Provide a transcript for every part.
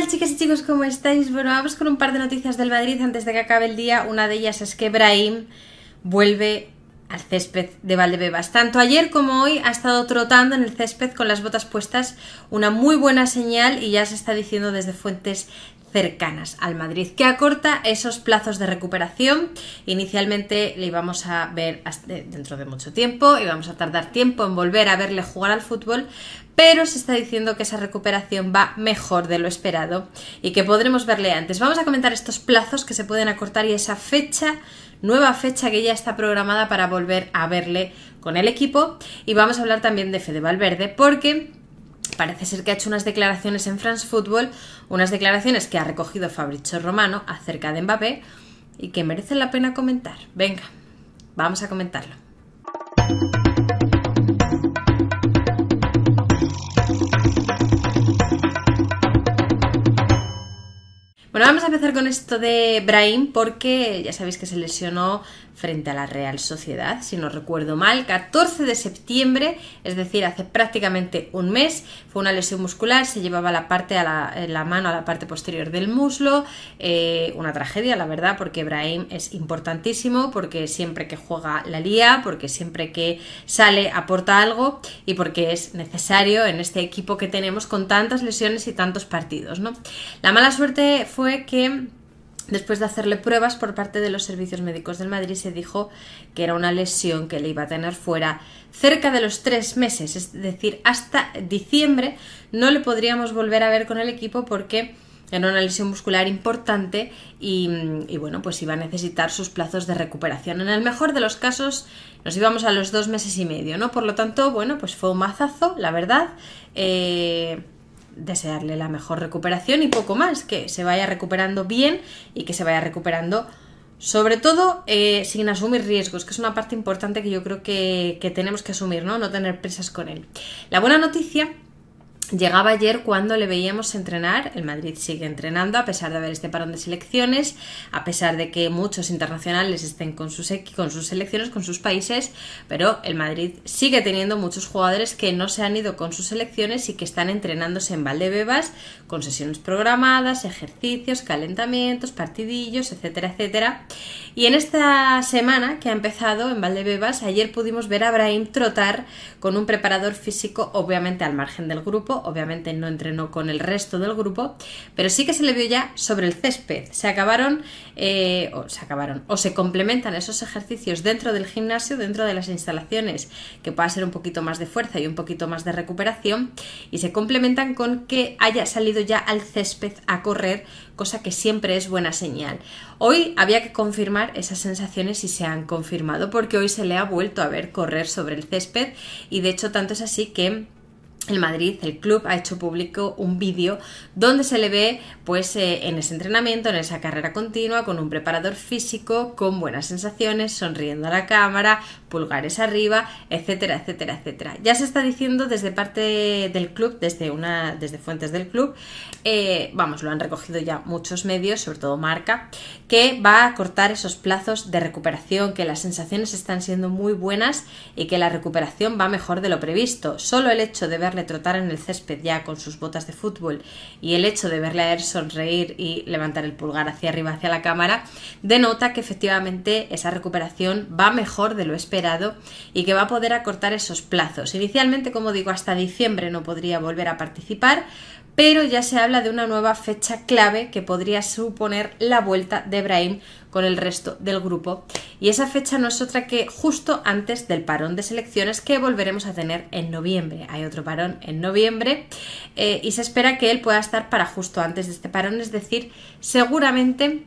tal chicas y chicos? ¿Cómo estáis? Bueno, vamos con un par de noticias del Madrid antes de que acabe el día. Una de ellas es que Brahim vuelve al césped de Valdebebas. Tanto ayer como hoy ha estado trotando en el césped con las botas puestas, una muy buena señal y ya se está diciendo desde fuentes cercanas al Madrid, que acorta esos plazos de recuperación. Inicialmente le íbamos a ver dentro de mucho tiempo, íbamos a tardar tiempo en volver a verle jugar al fútbol, pero se está diciendo que esa recuperación va mejor de lo esperado y que podremos verle antes. Vamos a comentar estos plazos que se pueden acortar y esa fecha, nueva fecha que ya está programada para volver a verle con el equipo y vamos a hablar también de Fede Valverde porque Parece ser que ha hecho unas declaraciones en France Football, unas declaraciones que ha recogido Fabricio Romano acerca de Mbappé y que merecen la pena comentar. Venga, vamos a comentarlo. Bueno, vamos a empezar con esto de Brahim porque ya sabéis que se lesionó frente a la Real Sociedad, si no recuerdo mal, 14 de septiembre, es decir, hace prácticamente un mes, fue una lesión muscular, se llevaba la parte a la, mano a la parte posterior del muslo, eh, una tragedia, la verdad, porque Brahim es importantísimo, porque siempre que juega la lía, porque siempre que sale aporta algo y porque es necesario en este equipo que tenemos con tantas lesiones y tantos partidos, La mala suerte fue que Después de hacerle pruebas por parte de los servicios médicos del Madrid, se dijo que era una lesión que le iba a tener fuera cerca de los tres meses, es decir, hasta diciembre no le podríamos volver a ver con el equipo porque era una lesión muscular importante y, bueno, pues iba a necesitar sus plazos de recuperación. En el mejor de los casos nos íbamos a los dos meses y medio, ¿no? Por lo tanto, bueno, pues fue un mazazo, la verdad. Eh, desearle la mejor recuperación y poco más, que se vaya recuperando bien y que se vaya recuperando sobre todo eh, sin asumir riesgos, que es una parte importante que yo creo que, tenemos que asumir, ¿no? No tener presas con él. La buena noticia Llegaba ayer cuando le veíamos entrenar, el Madrid sigue entrenando a pesar de haber este parón de selecciones, a pesar de que muchos internacionales estén con sus, con sus selecciones, con sus países, pero el Madrid sigue teniendo muchos jugadores que no se han ido con sus selecciones y que están entrenándose en Valdebebas con sesiones programadas, ejercicios, calentamientos, partidillos, etcétera, etcétera. Y en esta semana que ha empezado en Valdebebas, ayer pudimos ver a Brahim trotar con un preparador físico obviamente al margen del grupo obviamente no entrenó con el resto del grupo, pero sí que se le vio ya sobre el césped. Se acabaron, eh, o se acabaron, o se complementan esos ejercicios dentro del gimnasio, dentro de las instalaciones, que pueda ser un poquito más de fuerza y un poquito más de recuperación, y se complementan con que haya salido ya al césped a correr, cosa que siempre es buena señal. Hoy había que confirmar esas sensaciones y se han confirmado porque hoy se le ha vuelto a ver correr sobre el césped y de hecho tanto es así que el Madrid, el club, ha hecho público un vídeo donde se le ve pues eh, en ese entrenamiento, en esa carrera continua, con un preparador físico, con buenas sensaciones, sonriendo a la cámara, pulgares arriba, etcétera, etcétera, etcétera. Ya se está diciendo desde parte del club, desde, una, desde fuentes del club, eh, vamos, lo han recogido ya muchos medios, sobre todo marca, que va a cortar esos plazos de recuperación, que las sensaciones están siendo muy buenas y que la recuperación va mejor de lo previsto. Solo el hecho de verle trotar en el césped ya con sus botas de fútbol y el hecho de verle a él sonreír y levantar el pulgar hacia arriba, hacia la cámara, denota que efectivamente esa recuperación va mejor de lo esperado y que va a poder acortar esos plazos. Inicialmente, como digo, hasta diciembre no podría volver a participar, pero ya se habla de una nueva fecha clave que podría suponer la vuelta de Brahim con el resto del grupo. Y esa fecha no es otra que justo antes del parón de selecciones que volveremos a tener en noviembre. Hay otro parón en noviembre eh, y se espera que él pueda estar para justo antes de este parón, es decir, seguramente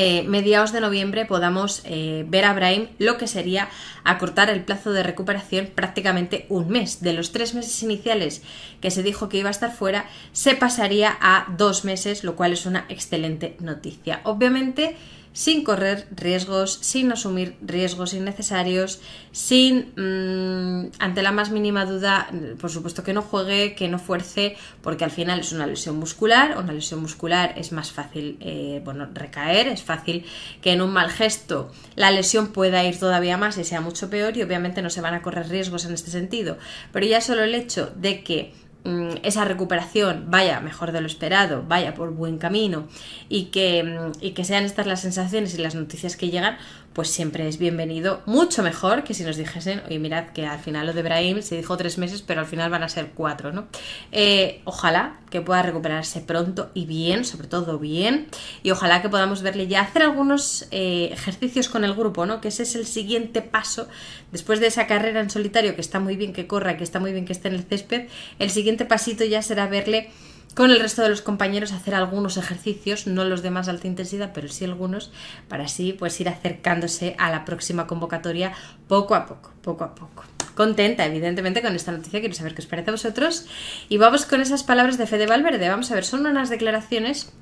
eh, mediados de noviembre podamos eh, ver a Brahim lo que sería acortar el plazo de recuperación prácticamente un mes. De los tres meses iniciales que se dijo que iba a estar fuera, se pasaría a dos meses, lo cual es una excelente noticia. Obviamente, sin correr riesgos, sin asumir riesgos innecesarios, sin, mm, ante la más mínima duda, por supuesto que no juegue, que no fuerce, porque al final es una lesión muscular, una lesión muscular es más fácil, eh, bueno, recaer, es fácil que en un mal gesto la lesión pueda ir todavía más y sea mucho peor y obviamente no se van a correr riesgos en este sentido, pero ya solo el hecho de que Mm, esa recuperación vaya mejor de lo esperado, vaya por buen camino y que, mm, que, sean estas las sensaciones y las noticias que llegan, pues siempre es bienvenido, mucho mejor que si nos dijesen, oye, mirad que al final lo de Brahim se dijo tres meses, pero al final van a ser cuatro, ¿no? Eh, ojalá que pueda recuperarse pronto y bien, sobre todo bien, y ojalá que podamos verle ya hacer algunos eh, ejercicios con el grupo, ¿no? Que ese es el siguiente paso después de esa carrera en solitario, que está muy bien que corra, que está muy bien que esté en el césped, el siguiente siguiente pasito ya será verle con el resto de los compañeros hacer algunos ejercicios, no los de más alta intensidad, pero sí algunos, para así pues ir acercándose a la próxima convocatoria poco a poco, poco a poco. Contenta, evidentemente, con esta noticia, quiero saber qué os parece a vosotros. Y vamos con esas palabras de Fede Valverde. Vamos a ver, son unas declaraciones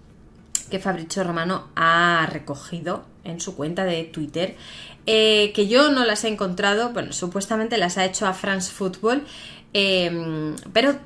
que Fabricio Romano ha recogido en su cuenta de Twitter, eh, que yo no las he encontrado, bueno, supuestamente las ha hecho a France Football, Em, pero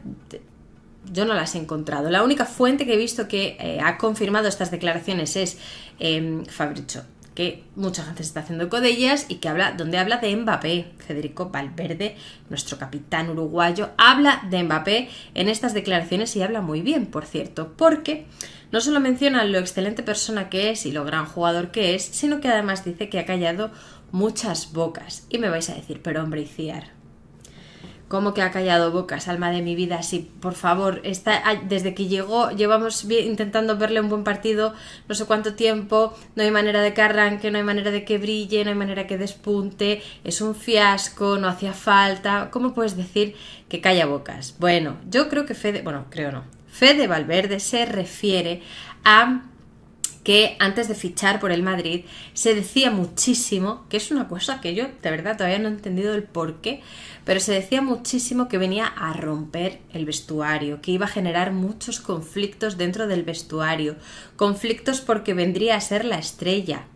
yo no las he encontrado. La única fuente que he visto que eh, ha confirmado estas declaraciones es eh, em, Fabricio, que mucha gente se está haciendo eco de ellas y que habla, donde habla de Mbappé. Federico Valverde, nuestro capitán uruguayo, habla de Mbappé en estas declaraciones y habla muy bien, por cierto, porque no solo menciona lo excelente persona que es y lo gran jugador que es, sino que además dice que ha callado muchas bocas. Y me vais a decir, pero hombre, Iciar, ¿Cómo que ha callado bocas, alma de mi vida? Sí, por favor, está, ah, desde que llegó llevamos intentando verle un buen partido no sé cuánto tiempo, no hay manera de que arranque, no hay manera de que brille, no hay manera que despunte, es un fiasco, no hacía falta. ¿Cómo puedes decir que calla bocas? Bueno, yo creo que Fede, bueno, creo no, Fede Valverde se refiere a que antes de fichar por el Madrid se decía muchísimo, que es una cosa que yo de verdad todavía no he entendido el por qué, pero se decía muchísimo que venía a romper el vestuario, que iba a generar muchos conflictos dentro del vestuario, conflictos porque vendría a ser la estrella,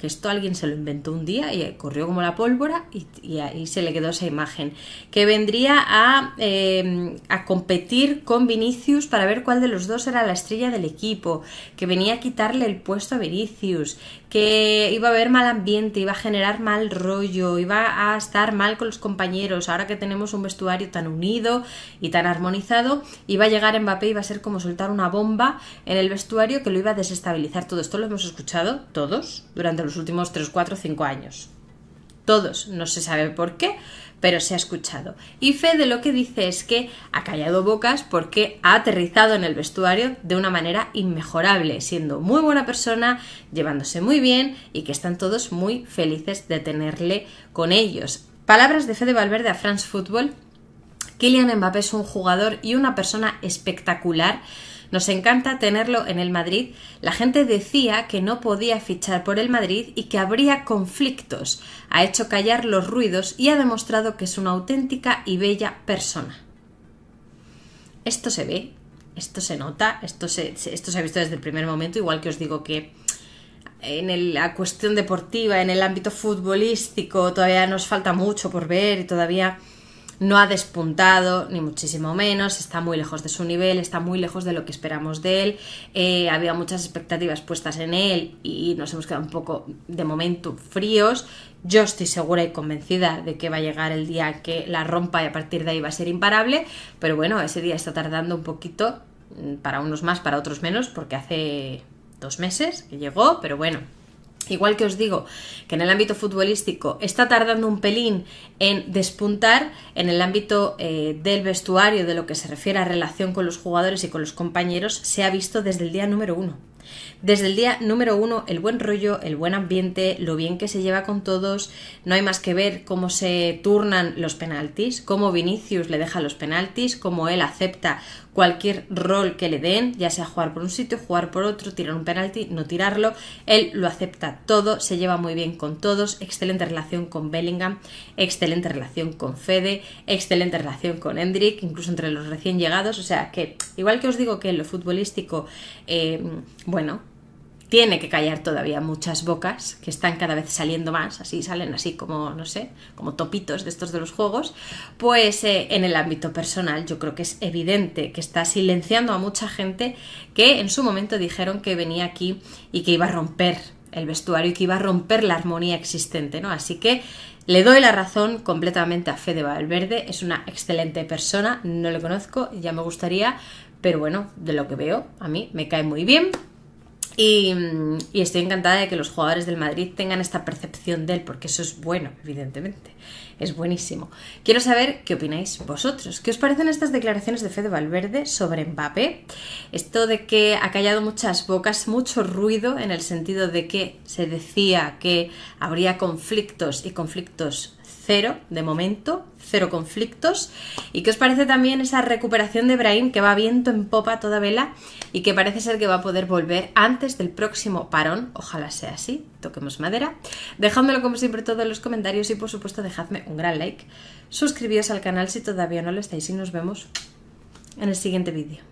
que esto alguien se lo inventó un día y corrió como la pólvora y, ahí se le quedó esa imagen, que vendría a, eh, a competir con Vinicius para ver cuál de los dos era la estrella del equipo, que venía a quitarle el puesto a Vinicius, que iba a haber mal ambiente, iba a generar mal rollo, iba a estar mal con los compañeros, ahora que tenemos un vestuario tan unido y tan armonizado, iba a llegar Mbappé y iba a ser como soltar una bomba en el vestuario que lo iba a desestabilizar todo. Esto lo hemos escuchado todos durante los últimos 3, 4, 5 años. Todos, no se sabe por qué, pero se ha escuchado. Y Fede lo que dice es que ha callado bocas porque ha aterrizado en el vestuario de una manera inmejorable, siendo muy buena persona, llevándose muy bien y que están todos muy felices de tenerle con ellos. Palabras de Fede Valverde a France Football. Kylian Mbappé es un jugador y una persona espectacular nos encanta tenerlo en el Madrid. La gente decía que no podía fichar por el Madrid y que habría conflictos. Ha hecho callar los ruidos y ha demostrado que es una auténtica y bella persona. Esto se ve, esto se nota, esto se, esto se ha visto desde el primer momento, igual que os digo que en la cuestión deportiva, en el ámbito futbolístico, todavía nos falta mucho por ver y todavía no ha despuntado, ni muchísimo menos, está muy lejos de su nivel, está muy lejos de lo que esperamos de él, eh, había muchas expectativas puestas en él y nos hemos quedado un poco de momento fríos. Yo estoy segura y convencida de que va a llegar el día que la rompa y a partir de ahí va a ser imparable, pero bueno, ese día está tardando un poquito, mm, para unos más, para otros menos, porque hace dos meses que llegó, pero bueno, Igual que os digo que en el ámbito futbolístico está tardando un pelín en despuntar, en el ámbito eh, del vestuario, de lo que se refiere a relación con los jugadores y con los compañeros, se ha visto desde el día número uno. Desde el día número uno, el buen rollo, el buen ambiente, lo bien que se lleva con todos, no hay más que ver cómo se turnan los penaltis, cómo Vinicius le deja los penaltis, cómo él acepta cualquier rol que le den, ya sea jugar por un sitio, jugar por otro, tirar un penalti, no tirarlo, él lo acepta todo, se lleva muy bien con todos, excelente relación con Bellingham, excelente relación con Fede, excelente relación con Hendrik, incluso entre los recién llegados, o sea que, igual que os digo que en lo futbolístico, eh, bueno, tiene que callar todavía muchas bocas, que están cada vez saliendo más, así salen así como, no sé, como topitos de estos de los juegos, pues eh, en el ámbito personal yo creo que es evidente que está silenciando a mucha gente que en su momento dijeron que venía aquí y que iba a romper el vestuario y que iba a romper la armonía existente, ¿no? Así que le doy la razón completamente a Fede Valverde, es una excelente persona, no le conozco, ya me gustaría, pero bueno, de lo que veo, a mí me cae muy bien, y, estoy encantada de que los jugadores del Madrid tengan esta percepción de él, porque eso es bueno, evidentemente. Es buenísimo. Quiero saber qué opináis vosotros. ¿Qué os parecen estas declaraciones de Fede Valverde sobre Mbappé? Esto de que ha callado muchas bocas, mucho ruido, en el sentido de que se decía que habría conflictos y conflictos cero de momento, cero conflictos. ¿Y qué os parece también esa recuperación de Brahim que va viento en popa toda vela y que parece ser que va a poder volver antes del próximo parón? Ojalá sea así, toquemos madera. Dejadmelo como siempre todo en los comentarios y por supuesto dejadme un gran like. Suscribíos al canal si todavía no lo estáis y nos vemos en el siguiente vídeo.